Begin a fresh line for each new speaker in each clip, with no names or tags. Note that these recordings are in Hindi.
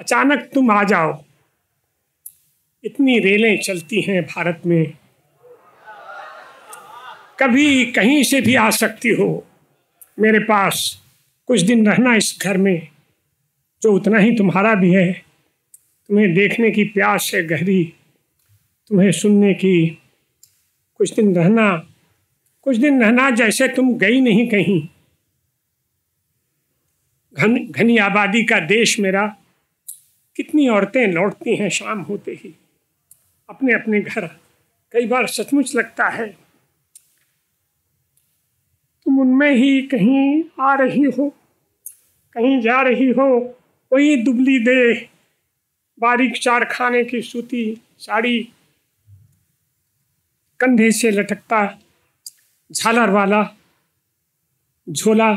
अचानक तुम आ जाओ इतनी रेलें चलती हैं भारत में कभी कहीं से भी आ सकती हो मेरे पास कुछ दिन रहना इस घर में जो उतना ही तुम्हारा भी है तुम्हें देखने की प्यास है गहरी तुम्हें सुनने की कुछ दिन रहना कुछ दिन रहना जैसे तुम गई नहीं कहीं घन घनी आबादी का देश मेरा कितनी औरतें लौटती हैं शाम होते ही अपने अपने घर कई बार सचमुच लगता है तुम उनमें ही कहीं आ रही हो कहीं जा रही हो वही दुबली दे बारीक चार खाने की सूती साड़ी कंधे से लटकता झालर वाला झोला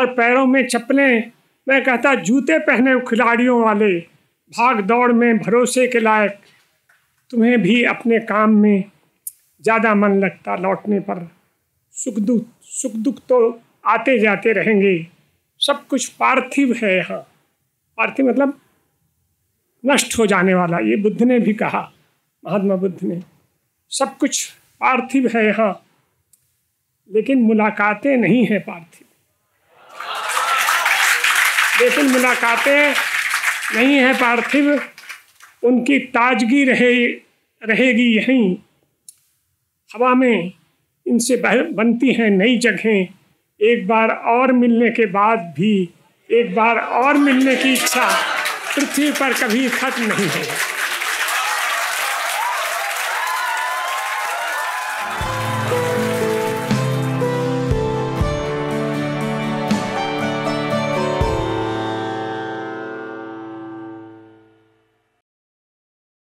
और पैरों में चप्पलें मैं कहता जूते पहने खिलाड़ियों वाले भाग दौड़ में भरोसे के लायक तुम्हें भी अपने काम में ज़्यादा मन लगता लौटने पर सुख दुख सुख दुख तो आते जाते रहेंगे सब कुछ पार्थिव है यहाँ पार्थिव मतलब नष्ट हो जाने वाला ये बुद्ध ने भी कहा महात्मा बुद्ध ने सब कुछ पार्थिव है यहाँ लेकिन मुलाकातें नहीं हैं पार्थिव लेकिन मुलाकातें नहीं हैं पार्थिव उनकी ताजगी रहे रहेगी यहीं हवा में इनसे बनती हैं नई जगहें एक बार और मिलने के बाद भी एक बार और मिलने की इच्छा पृथ्वी पर कभी खत्म नहीं है